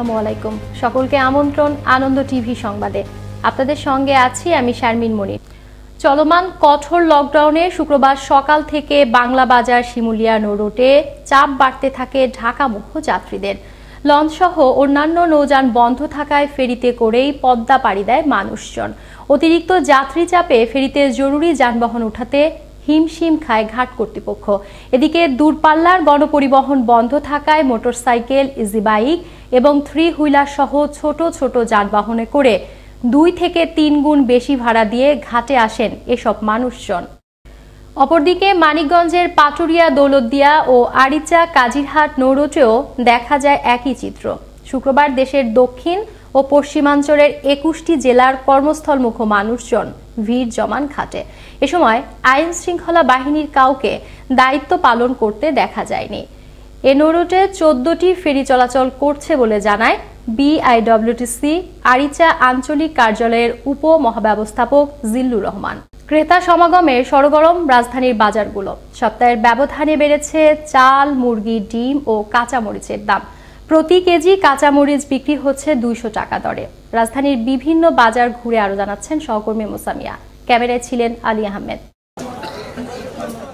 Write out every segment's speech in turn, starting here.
আসসালামু আলাইকুম সকলকে আমন্ত্রণ আনন্দ টিভি সংবাদে আপনাদের সঙ্গে আছি আমি শারমিন মনি চলমান কঠোর লকডাউনে শুক্রবার সকাল থেকে বাংলা বাজার শিমুলিয়া রোডে চাপ বাড়তে থাকে মুখ্য যাত্রীদের লঞ্চ সহ অন্যান্য নৌযান বন্ধ থাকায় ফেরিতে করেই পদ্মা পাড়ি দেয় মানুষজন অতিরিক্ত যাত্রী চাপে ফেরিতে জরুরি যানবাহন উঠাতে হিমশিম খায় ঘাট কর্তৃপক্ষ এদিকে দূরপাল্লার গণপরিবহন বন্ধ থাকায় মোটরসাইকেল ইজি বাইক এবং থ্রি হুইলার সহ ছোট ছোট যানবাহনে করে দুই থেকে তিন গুণ বেশি ভাড়া দিয়ে ঘাটে আসেন এসব মানুষজন অপরদিকে মানিকগঞ্জের পাটুরিয়া দৌলতদিয়া ও আরিচা কাজিরহাট নৌরোটেও দেখা যায় একই চিত্র শুক্রবার দেশের দক্ষিণ ও পশ্চিমাঞ্চলের একুশটি জেলার কর্মস্থলমুখ মানুষজন ভিড় জমান খাটে এ সময় আইন শৃঙ্খলা বাহিনীর কাউকে দায়িত্ব পালন করতে দেখা যায়নি এনোরোটে চোদ্দটি ফেরি চলাচল করছে বলে জানায় বিআইডব্লিউটিসি আরিচা আঞ্চলিক কার্যালয়ের উপ মহাব্যবস্থাপক জিল্লুর রহমান ক্রেতা সমাগমে সরগরম রাজধানীর বাজারগুলো সপ্তাহের ব্যবধানে বেড়েছে চাল মুরগি ডিম ও কাঁচামরিচের দাম প্রতি কেজি কাঁচামরিচ বিক্রি হচ্ছে দুইশো টাকা দরে রাজধানীর বিভিন্ন বাজার ঘুরে আরও জানাচ্ছেন সহকর্মী মোসামিয়া ক্যামেরায় ছিলেন আলী আহমেদ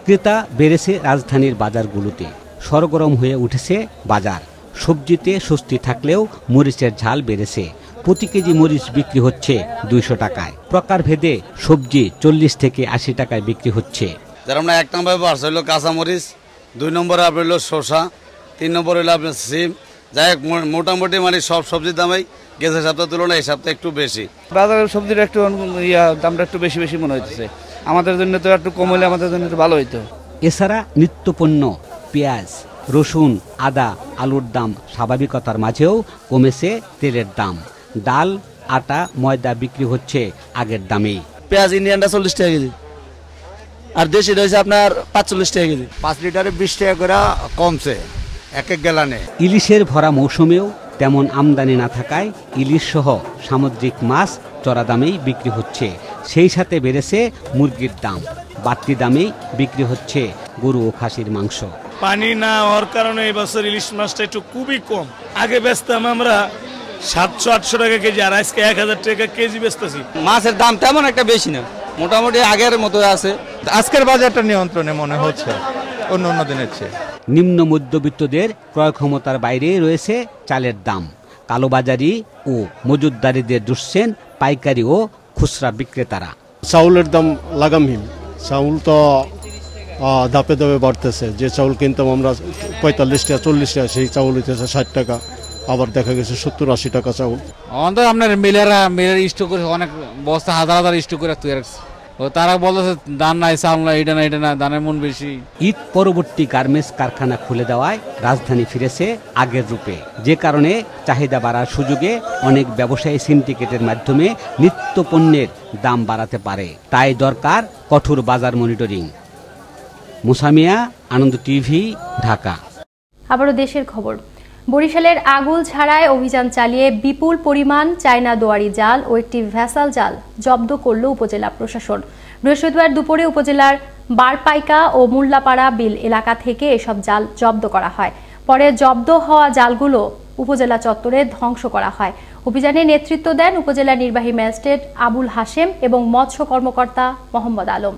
ক্রেতা বেড়েছে রাজধানীর বাজারগুলোতে সরগরম হয়ে উঠেছে বাজার সবজিতে স্বস্তি থাকলেও মরিচের ঝাল বেড়েছে প্রতি কেজি মরিচ বিক্রি হচ্ছে দুইশো টাকায় প্রকার ভেদে সবজি চল্লিশ থেকে আশি টাকায় বিক্রি হচ্ছে যেমন এক নম্বরে বাড়ছে হলো দুই নম্বরে আপনার হলো শসা তিন নম্বরে হলো আপনার সিম যাই হোক মোটামুটি মানে সব সবজির দামে গেছে সপ্তাহ তুলনায় এই সপ্তাহে একটু বেশি বাজারের সবজির একটু ইয়া দামটা একটু বেশি বেশি মনে হচ্ছে আমাদের জন্য তো একটু কম হলে আমাদের জন্য একটু ভালো হইতো এছাড়া নিত্যপণ্য পেঁয়াজ রসুন আদা আলুর দাম স্বাভাবিকতার মাঝেও কমেছে তেলের দাম ডাল আটা ময়দা বিক্রি হচ্ছে আগের দামেই পেঁয়াজ ইন্ডিয়ানটা চল্লিশ টাকা কেজি আর দেশি রয়েছে আপনার পাঁচচল্লিশ টাকা কেজি পাঁচ লিটারে বিশ টাকা করে কমছে এক এক গেলানে ইলিশের ভরা মৌসুমেও তেমন আমদানি না থাকায় ইলিশ সহ সামুদ্রিক মাছ চড়া দামেই বিক্রি হচ্ছে সেই সাথে বেড়েছে মুরগির দাম বাড়তি দামেই বিক্রি হচ্ছে গরু ও খাসির মাংস পানি না হওয়ার কারণে এবছর ইলিশ মাছটা একটু খুবই কম আগে বেচতাম আমরা সাতশো আটশো টাকা কেজি আর আজকে এক হাজার টাকা কেজি বেচতেছি মাছের দাম তেমন একটা বেশি না মোটামুটি আগের মতো আছে আজকের বাজারটা নিয়ন্ত্রণে মনে হচ্ছে অন্য অন্য দিনের চেয়ে নিম্ন মধ্যবিত্তদের ক্রয় ক্ষমতার বাইরে রয়েছে চালের দাম কালোবাজারি ও মজুদারিদের দুষছেন পাইকারি ও খুচরা বিক্রেতারা চাউলের দাম লাগামহীন চাউল তো ধাপে ধাপে বাড়তেছে যে চাউল কিনতাম আমরা পঁয়তাল্লিশ টাকা চল্লিশ টাকা সেই চাউল হইতেছে ষাট টাকা আবার দেখা গেছে সত্তর আশি টাকা চাউল আমাদের আপনার মিলেরা মিলের স্টোক করে অনেক বস্তা হাজার হাজার স্টোক করে তুই রাখছে ও তারা বলেছে ধান নাই চাল নাই এটা না এটা না ধানের মন বেশি ঈদ পরবর্তী গার্মেন্টস কারখানা খুলে দেওয়ায় রাজধানী ফিরেছে আগের রূপে যে কারণে চাহিদা বাড়ার সুযোগে অনেক ব্যবসায়ী সিন্ডিকেটের মাধ্যমে নিত্য পণ্যের দাম বাড়াতে পারে তাই দরকার কঠোর বাজার মনিটরিং মুসামিয়া আনন্দ টিভি ঢাকা আবারও দেশের খবর বরিশালের আগুল ছাড়ায় অভিযান চালিয়ে বিপুল পরিমাণ চায়না দোয়ারি জাল ও একটি ভ্যাসাল জাল জব্দ করল উপজেলা প্রশাসন বৃহস্পতিবার দুপুরে উপজেলার বারপাইকা ও মুল্লাপাড়া বিল এলাকা থেকে এসব জাল জব্দ করা হয় পরে জব্দ হওয়া জালগুলো উপজেলা চত্বরে ধ্বংস করা হয় অভিযানে নেতৃত্ব দেন উপজেলা নির্বাহী ম্যাজিস্ট্রেট আবুল হাশেম এবং মৎস্য কর্মকর্তা মোহাম্মদ আলম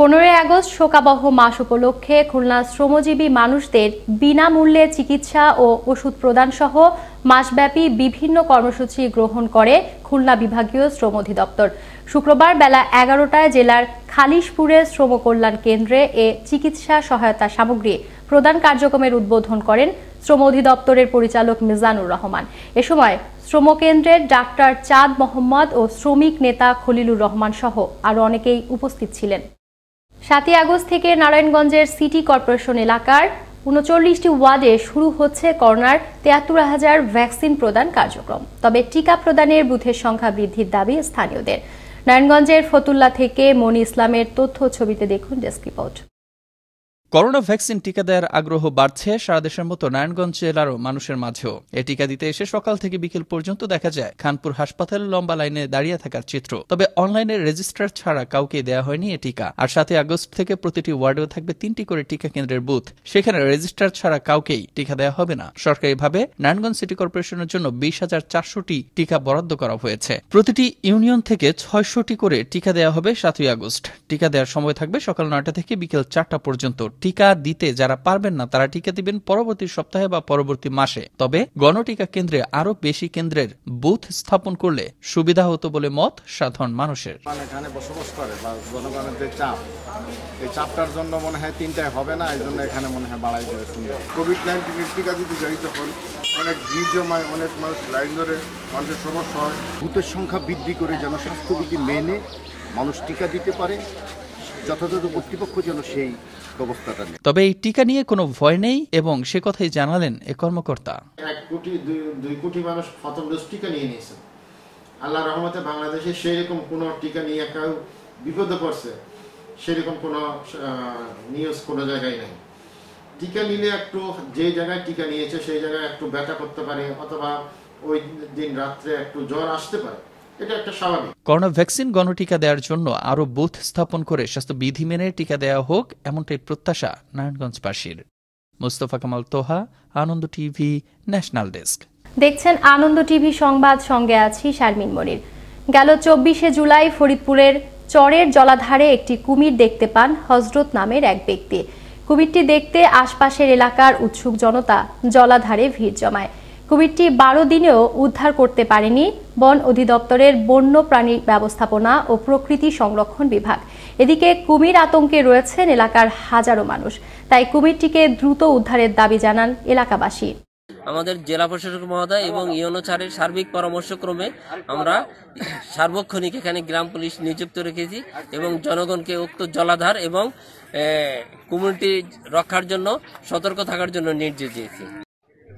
পনেরোই আগস্ট শোকাবহ মাস উপলক্ষে খুলনা শ্রমজীবী মানুষদের বিনামূল্যে চিকিৎসা ও ওষুধ প্রদান সহ মাসব্যাপী বিভিন্ন কর্মসূচি গ্রহণ করে খুলনা বিভাগীয় শ্রম অধিদপ্তর শুক্রবার বেলা এগারোটায় জেলার খালিশপুরে শ্রম কল্যাণ কেন্দ্রে এ চিকিৎসা সহায়তা সামগ্রী প্রদান কার্যক্রমের উদ্বোধন করেন শ্রম অধিদপ্তরের পরিচালক মিজানুর রহমান এ সময় শ্রমকেন্দ্রের ডাক্তার চাঁদ মোহাম্মদ ও শ্রমিক নেতা খলিলুর রহমান সহ আরও অনেকেই উপস্থিত ছিলেন সাতই আগস্ট থেকে নারায়ণগঞ্জের সিটি কর্পোরেশন এলাকার উনচল্লিশটি ওয়ার্ডে শুরু হচ্ছে করোনার তেয়াত্তর হাজার ভ্যাকসিন প্রদান কার্যক্রম তবে টিকা প্রদানের বুথের সংখ্যা বৃদ্ধির দাবি স্থানীয়দের নারায়ণগঞ্জের ফতুল্লা থেকে মনি ইসলামের তথ্য ছবিতে দেখুন ডেস্ক রিপোর্ট করোনা ভ্যাকসিন টিকা দেওয়ার আগ্রহ বাড়ছে সারা দেশের মতো নারায়ণগঞ্জ জেলারও মানুষের মাঝেও এ টিকা দিতে এসে সকাল থেকে বিকেল পর্যন্ত দেখা যায় খানপুর হাসপাতাল লম্বা লাইনে দাঁড়িয়ে থাকার চিত্র তবে অনলাইনে রেজিস্টার ছাড়া কাউকে দেওয়া হয়নি এ টিকা আর সাথে আগস্ট থেকে প্রতিটি ওয়ার্ডেও থাকবে তিনটি করে টিকা কেন্দ্রের বুথ সেখানে রেজিস্টার ছাড়া কাউকেই টিকা দেওয়া হবে না সরকারিভাবে নারায়ণগঞ্জ সিটি কর্পোরেশনের জন্য বিশ হাজার চারশোটি টিকা বরাদ্দ করা হয়েছে প্রতিটি ইউনিয়ন থেকে ছয়শটি করে টিকা দেওয়া হবে সাতই আগস্ট টিকা দেওয়ার সময় থাকবে সকাল নয়টা থেকে বিকেল চারটা পর্যন্ত টিকা দিতে যারা পারবেন না তারা টিকা দিবেন পরবর্তী সপ্তাহে বা পরবর্তী মাসে তবে গণটিকা কেন্দ্রে আরও বেশি কেন্দ্রের বুথ স্থাপন করলে সুবিধা হতো বলে মত সাধারণ মানুষের মানে এখানে বসবাস করে বা জনগণের চাপ এই চাপটার জন্য মনে হয় তিনটায় হবে না এই জন্য এখানে মনে হয় বাড়াই যায় কোভিড নাইন্টিনের টিকা দিতে জড়িত তখন অনেক ভিড় জমায় অনেক মানুষ লাইন ধরে মানুষের সমস্যা হয় ভূতের সংখ্যা বৃদ্ধি করে জনস্বাস্থ্যবিধি মেনে মানুষ টিকা দিতে পারে যথাযথ কর্তৃপক্ষ যেন সেই ব্যবস্থাটা নেয় তবে এই টিকা নিয়ে কোনো ভয় নেই এবং সে কথাই জানালেন এ কর্মকর্তা এক কোটি দুই কোটি মানুষ প্রথম ডোজ টিকা নিয়ে নিয়েছে আল্লাহ রহমতে বাংলাদেশে সেই রকম কোনো টিকা নিয়ে কেউ বিপদে পড়ছে সেরকম কোন নিউজ কোনো জায়গায় নাই টিকা নিলে একটু যে জায়গায় টিকা নিয়েছে সেই জায়গায় একটু ব্যথা করতে পারে অথবা ওই দিন রাত্রে একটু জ্বর আসতে পারে করোনা ভ্যাকসিন গণটিকা দেওয়ার জন্য আরও বুথ স্থাপন করে স্বাস্থ্যবিধি মেনে টিকা দেওয়া হোক এমনটাই প্রত্যাশা নারায়ণগঞ্জবাসীর Kamal Toha Ananda TV national desk দেখছেন আনন্দ টিভি সংবাদ সঙ্গে আছি শারমিন মনির গেল চব্বিশে জুলাই ফরিদপুরের চরের জলাধারে একটি কুমির দেখতে পান হজরত নামের এক ব্যক্তি কুমিরটি দেখতে আশপাশের এলাকার উৎসুক জনতা জলাধারে ভিড় জমায় কুমিরটি বারো দিনেও উদ্ধার করতে পারেনি বন অধিদপ্তরের বন্য প্রাণী ব্যবস্থাপনা ও প্রকৃতি সংরক্ষণ বিভাগ এদিকে কুমির আতঙ্কে রয়েছেন এলাকার হাজারো মানুষ তাই কুমিরটিকে দ্রুত উদ্ধারের দাবি জানান এলাকাবাসী আমাদের জেলা প্রশাসক মহোদয় এবং ইউনো ছাড়ের সার্বিক পরামর্শক্রমে আমরা সার্বক্ষণিক এখানে গ্রাম পুলিশ নিযুক্ত রেখেছি এবং জনগণকে উক্ত জলাধার এবং কুমিরটি রক্ষার জন্য সতর্ক থাকার জন্য নির্দেশ দিয়েছি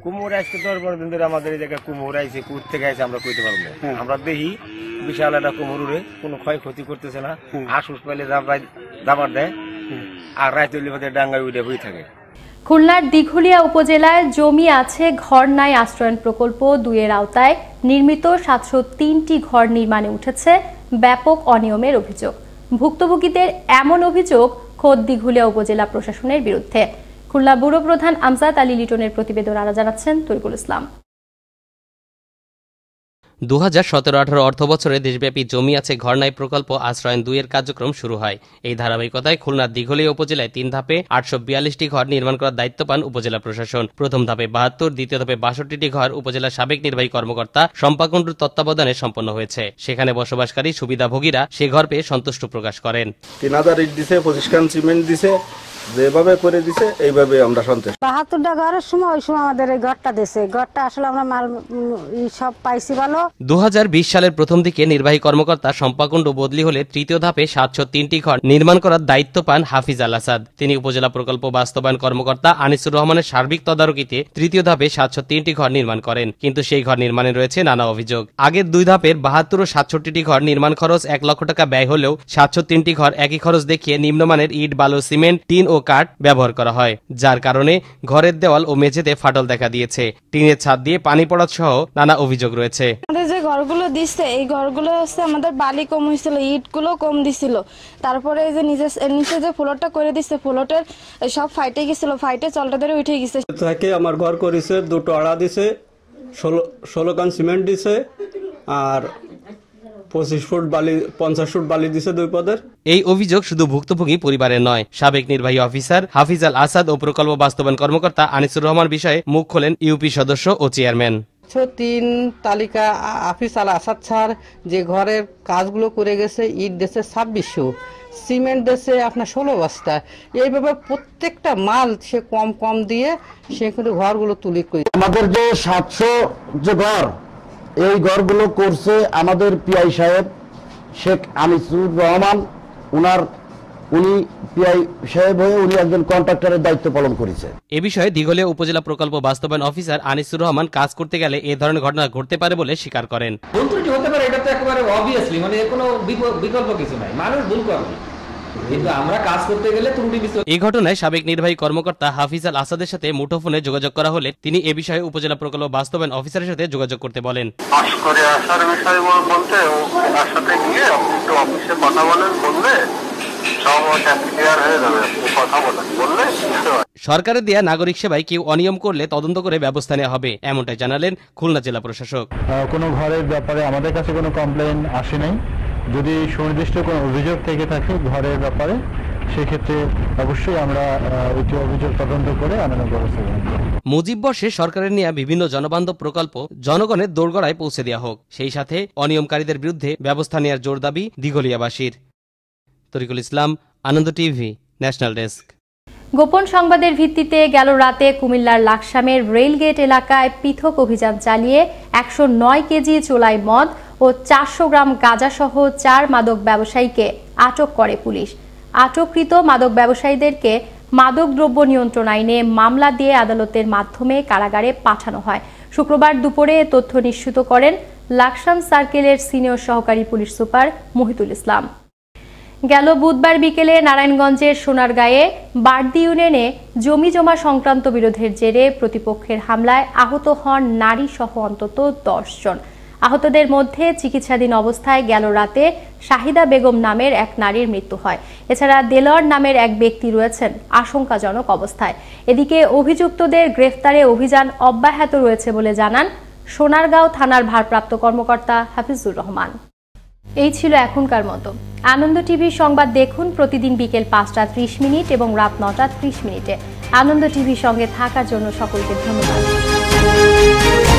কুমোর দশ পনেরো দিন ধরে আমাদের এই জায়গায় কুমোর আমরা কইতে পারবো হ্যাঁ। আমরা দেখি বিশাল একটা কুমোর উড়ে কোনো ক্ষয়ক্ষতি করতেছে না হ্যাঁ। আশুষ পাইলে দাবার দেয় হ্যাঁ। আর ডাঙ্গায় বই থাকে খুলনার দিঘুলিয়া উপজেলায় জমি আছে ঘর নাই আশ্রয়ন প্রকল্প দুইয়ের আওতায় নির্মিত সাতশো তিনটি ঘর নির্মাণে উঠেছে ব্যাপক অনিয়মের অভিযোগ ভুক্তভোগীদের এমন অভিযোগ খোদ দিঘুলিয়া উপজেলা প্রশাসনের বিরুদ্ধে খুলনা ব্যুরো প্রধান আমজাদ আলী লিটনের প্রতিবেদন আরা জানাচ্ছেন তরিকুল ইসলাম দু হাজার সতেরো আঠারো অর্থবছরে দেশব্যাপী জমি আছে ঘরনাই প্রকল্প আশ্রয়ন দুইয়ের কার্যক্রম শুরু হয় এই ধারাবাহিকতায় খুলনার দিঘলিয়া উপজেলায় তিন ধাপে আটশো বিয়াল্লিশটি ঘর নির্মাণ করার দায়িত্ব পান উপজেলা প্রশাসন প্রথম ধাপে বাহাত্তর দ্বিতীয় ধাপে বাষট্টি ঘর উপজেলার সাবেক নির্বাহী কর্মকর্তা সম্পাকুণ্ডুর তত্ত্বাবধানে সম্পন্ন হয়েছে সেখানে বসবাসকারী সুবিধাভোগীরা সে ঘর পেয়ে সন্তুষ্ট প্রকাশ করেন তিন হাজার ইট দিছে পঁচিশ খান সিমেন্ট দিছে যেভাবে করে দিছে এইভাবে আমরা সন্তুষ্ট বাহাত্তরটা ঘরের সময় ওই সময় আমাদের এই ঘরটা দিছে ঘরটা আসলে আমরা মাল সব পাইছি ভালো দু সালের প্রথম দিকে নির্বাহী কর্মকর্তা সম্পাকুণ্ড বদলি হলে তৃতীয় ধাপে সাতশো তিনটি ঘর নির্মাণ করার দায়িত্ব পান হাফিজ আল আসাদ তিনি উপজেলা প্রকল্প বাস্তবায়ন কর্মকর্তা আনিসুর রহমানের সার্বিক তদারকিতে তৃতীয় ধাপে সাতশো তিনটি ঘর নির্মাণ করেন কিন্তু সেই ঘর নির্মাণে রয়েছে নানা অভিযোগ আগের দুই ধাপের বাহাত্তর ও সাতষট্টিটি ঘর নির্মাণ খরচ এক লক্ষ টাকা ব্যয় হলেও সাতশো তিনটি ঘর একই খরচ দেখিয়ে নিম্নমানের ইট বালু সিমেন্ট টিন ও কাঠ ব্যবহার করা হয় যার কারণে ঘরের দেওয়াল ও মেঝেতে ফাটল দেখা দিয়েছে টিনের ছাদ দিয়ে পানি পড়াত সহ নানা অভিযোগ রয়েছে আমাদের যে ঘরগুলো দিচ্ছে এই ঘরগুলো হচ্ছে আমাদের বালি কম হয়েছিল ইটগুলো কম দিছিল তারপরে যে নিজের নিচে যে ফ্লোরটা করে দিচ্ছে ফ্লোটের সব ফাইটে গেছিল ফাইটে চলটা ধরে উঠে গেছে তাকে আমার ঘর করেছে দুটো আড়া দিছে ষোলো ষোলো কান সিমেন্ট দিছে আর পঁচিশ ফুট বালি পঞ্চাশ ফুট বালি দিছে দুই পদের এই অভিযোগ শুধু ভুক্তভোগী পরিবারের নয় সাবেক নির্বাহী অফিসার হাফিজ আল আসাদ ও প্রকল্প বাস্তবায়ন কর্মকর্তা আনিসুর রহমান বিষয়ে মুখ খোলেন ইউপি সদস্য ও চেয়ারম্যান একশো তিন তালিকা আফিস আল আসাদ স্যার যে ঘরের কাজগুলো করে গেছে ইট দেশে ছাব্বিশশো সিমেন্ট দেশে আপনার ষোলো বস্তা এইভাবে প্রত্যেকটা মাল সে কম কম দিয়ে সে কিন্তু ঘরগুলো তুলি করে আমাদের যে সাতশো যে ঘর এই ঘরগুলো করছে আমাদের পিআই সাহেব শেখ আনিসুর রহমান ওনার উনি পিআই সাহেব হয়ে উনি একজন কন্ট্রাক্টরের দায়িত্ব পালন করেছে এ বিষয়ে উপজেলা প্রকল্প বাস্তবায়ন অফিসার আনিসুর রহমান কাজ করতে গেলে ধরনের ঘটনা ঘটতে পারে বলে স্বীকার করেন হতে পারে এটা তো একেবারে অবভিয়াসলি মানে কোনো বিকল্প কিছু নাই মানুষ ভুল এই ঘটনায় সাবেক নির্বাহী কর্মকর্তা হাফিজ আল আসাদের সাথে মুঠোফোনে যোগাযোগ করা হলে তিনি এ বিষয়ে উপজেলা প্রকল্প বাস্তবায়ন অফিসারের সাথে যোগাযোগ করতে বলেন আসার বলতে তার সাথে গিয়ে অফিসে কথা বলেন বললে সরকারের দেয়া নাগরিক সেবায় কেউ অনিয়ম করলে তদন্ত করে ব্যবস্থা নেওয়া হবে এমনটাই জানালেন খুলনা জেলা প্রশাসক কোনো ঘরের ব্যাপারে আমাদের কাছে কোনো কমপ্লেন আসে নাই যদি সুনির্দিষ্ট কোনো অভিযোগ থেকে থাকে ঘরের ব্যাপারে সেক্ষেত্রে অবশ্যই আমরা উচ্চ অভিযোগ তদন্ত করে আনানোর ব্যবস্থা মুজিব বর্ষে সরকারের নেওয়া বিভিন্ন জনবান্ধব প্রকল্প জনগণের দোরগড়ায় পৌঁছে দেওয়া হোক সেই সাথে অনিয়মকারীদের বিরুদ্ধে ব্যবস্থা নেওয়ার জোর দাবি দিঘলিয়াবাসীর Tarikul Islam Ananda TV national desk গোপন সংবাদের ভিত্তিতে গেল রাতে কুমিল্লার লাকসামের রেলগেট এলাকায় পৃথক অভিযান চালিয়ে একশো নয় কেজি চোলাই মদ ও চারশো গ্রাম গাঁজাসহ চার মাদক ব্যবসায়ীকে আটক করে পুলিশ আটককৃত মাদক ব্যবসায়ীদেরকে মাদক দ্রব্য নিয়ন্ত্রণ আইনে মামলা দিয়ে আদালতের মাধ্যমে কারাগারে পাঠানো হয় শুক্রবার দুপুরে তথ্য নিশ্চিত করেন লাকসাম সার্কেলের সিনিয়র সহকারী পুলিশ সুপার মহিতুল ইসলাম গেল বুধবার বিকেলে নারায়ণগঞ্জের সোনারগাঁয়ে বার্দি ইউনিয়নে জমি জমা সংক্রান্ত বিরোধের জেরে প্রতিপক্ষের হামলায় আহত হন নারী সহ অন্তত জন আহতদের মধ্যে চিকিৎসাধীন অবস্থায় গেল রাতে শাহিদা বেগম নামের এক নারীর মৃত্যু হয় এছাড়া দেলর নামের এক ব্যক্তি রয়েছেন আশঙ্কাজনক অবস্থায় এদিকে অভিযুক্তদের গ্রেফতারে অভিযান অব্যাহত রয়েছে বলে জানান সোনারগাঁও থানার ভারপ্রাপ্ত কর্মকর্তা হাফিজুর রহমান এই ছিল এখনকার মতো আনন্দ টিভির সংবাদ দেখুন প্রতিদিন বিকেল পাঁচটা ত্রিশ মিনিট এবং রাত নটা ত্রিশ মিনিটে আনন্দ টিভির সঙ্গে থাকার জন্য সকলকে ধন্যবাদ